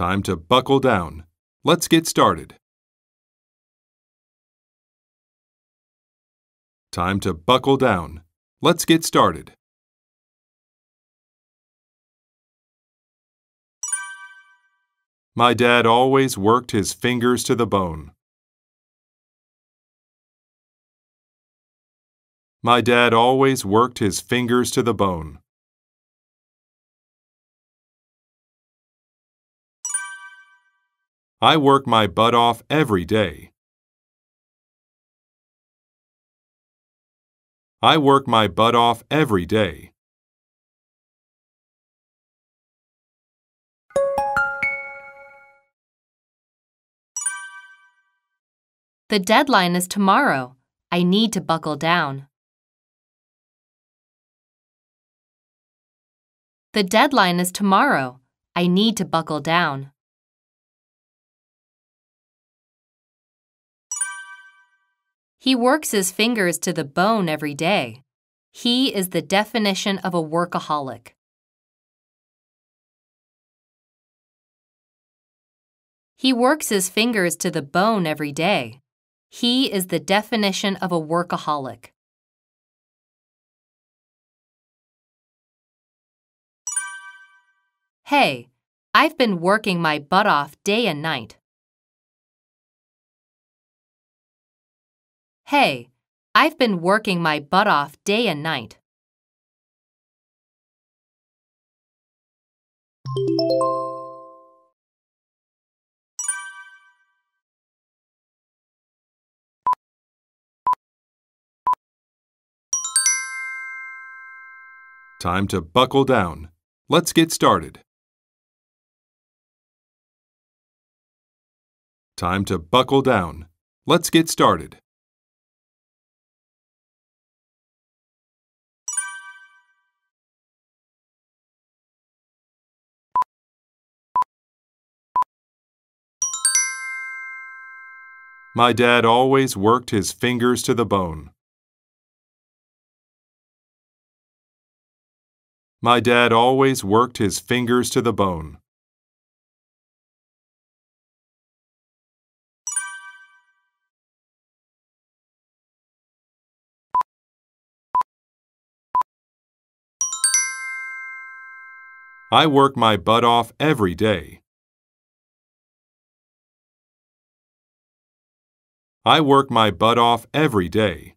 time to buckle down. Let's get started. Time to buckle down. Let's get started. My dad always worked his fingers to the bone. My dad always worked his fingers to the bone. I work my butt off every day. I work my butt off every day. The deadline is tomorrow. I need to buckle down. The deadline is tomorrow. I need to buckle down. He works his fingers to the bone every day. He is the definition of a workaholic. He works his fingers to the bone every day. He is the definition of a workaholic. Hey, I've been working my butt off day and night. Hey, I've been working my butt off day and night. Time to buckle down. Let's get started. Time to buckle down. Let's get started. My dad always worked his fingers to the bone. My dad always worked his fingers to the bone. I work my butt off every day. I work my butt off every day.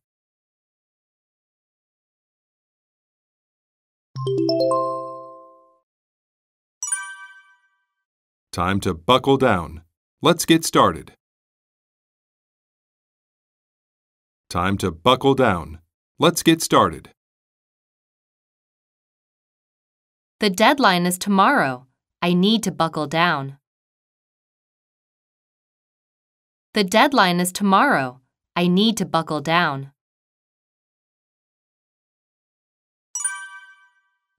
Time to buckle down. Let's get started. Time to buckle down. Let's get started. The deadline is tomorrow. I need to buckle down. The deadline is tomorrow. I need to buckle down.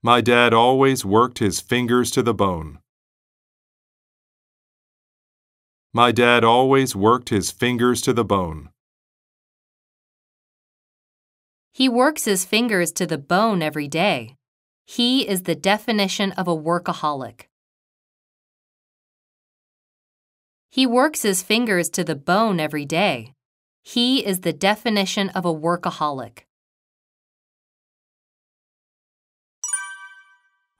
My dad always worked his fingers to the bone. My dad always worked his fingers to the bone. He works his fingers to the bone every day. He is the definition of a workaholic. He works his fingers to the bone every day. He is the definition of a workaholic.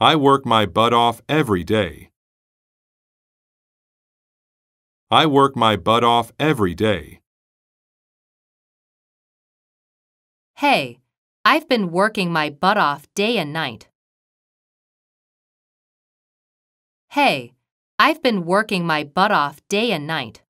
I work my butt off every day. I work my butt off every day. Hey, I've been working my butt off day and night. Hey, I've been working my butt off day and night.